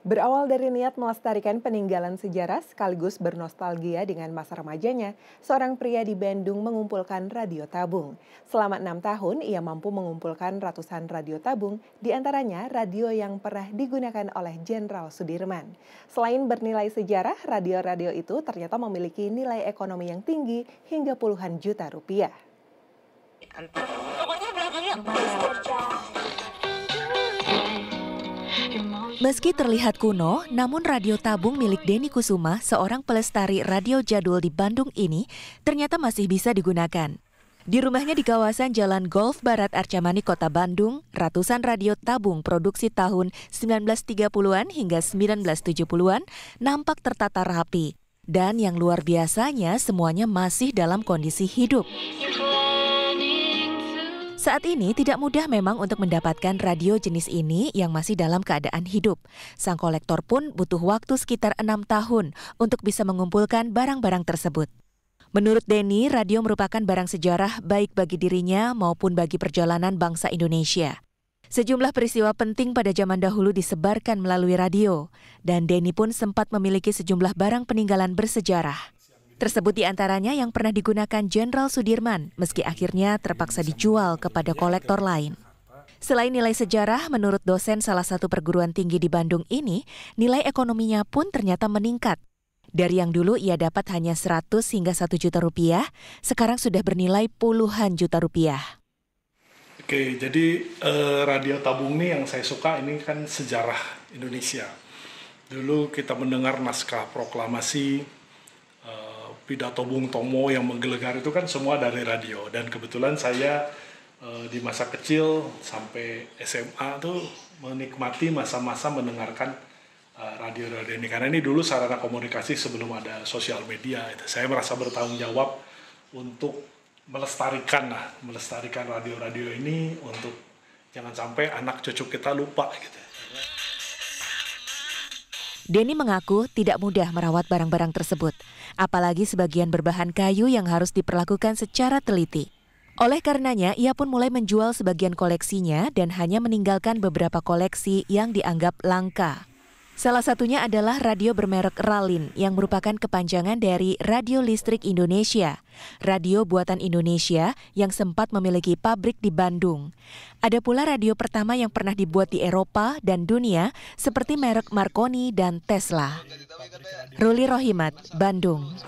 Berawal dari niat melestarikan peninggalan sejarah sekaligus bernostalgia dengan masa remajanya, seorang pria di Bandung mengumpulkan radio tabung. Selama enam tahun, ia mampu mengumpulkan ratusan radio tabung, diantaranya radio yang pernah digunakan oleh Jenderal Sudirman. Selain bernilai sejarah, radio-radio itu ternyata memiliki nilai ekonomi yang tinggi hingga puluhan juta rupiah. Pokoknya belakangnya Meski terlihat kuno, namun radio tabung milik Deni Kusuma, seorang pelestari radio jadul di Bandung ini, ternyata masih bisa digunakan. Di rumahnya di kawasan Jalan Golf Barat Arcamani, Kota Bandung, ratusan radio tabung produksi tahun 1930-an hingga 1970-an nampak tertata rapi. Dan yang luar biasanya, semuanya masih dalam kondisi hidup. Saat ini tidak mudah memang untuk mendapatkan radio jenis ini yang masih dalam keadaan hidup. Sang kolektor pun butuh waktu sekitar enam tahun untuk bisa mengumpulkan barang-barang tersebut. Menurut Denny, radio merupakan barang sejarah baik bagi dirinya maupun bagi perjalanan bangsa Indonesia. Sejumlah peristiwa penting pada zaman dahulu disebarkan melalui radio, dan Denny pun sempat memiliki sejumlah barang peninggalan bersejarah. Tersebut diantaranya yang pernah digunakan Jenderal Sudirman, meski akhirnya terpaksa dijual kepada kolektor lain. Selain nilai sejarah, menurut dosen salah satu perguruan tinggi di Bandung ini, nilai ekonominya pun ternyata meningkat. Dari yang dulu ia dapat hanya 100 hingga 1 juta rupiah, sekarang sudah bernilai puluhan juta rupiah. Oke, jadi eh, radio tabung ini yang saya suka ini kan sejarah Indonesia. Dulu kita mendengar naskah proklamasi, pidato Bung Tomo yang menggelegar itu kan semua dari radio dan kebetulan saya e, di masa kecil sampai SMA tuh menikmati masa-masa mendengarkan radio-radio eh, e, ini karena ini dulu sarana komunikasi sebelum ada sosial media itu saya merasa bertanggung jawab untuk melestarikan lah melestarikan radio-radio ini untuk jangan sampai anak cucu kita lupa gitu Denny mengaku tidak mudah merawat barang-barang tersebut, apalagi sebagian berbahan kayu yang harus diperlakukan secara teliti. Oleh karenanya, ia pun mulai menjual sebagian koleksinya dan hanya meninggalkan beberapa koleksi yang dianggap langka. Salah satunya adalah radio bermerek Ralin yang merupakan kepanjangan dari Radio Listrik Indonesia, radio buatan Indonesia yang sempat memiliki pabrik di Bandung. Ada pula radio pertama yang pernah dibuat di Eropa dan dunia seperti merek Marconi dan Tesla. Ruli Rohimat, Bandung.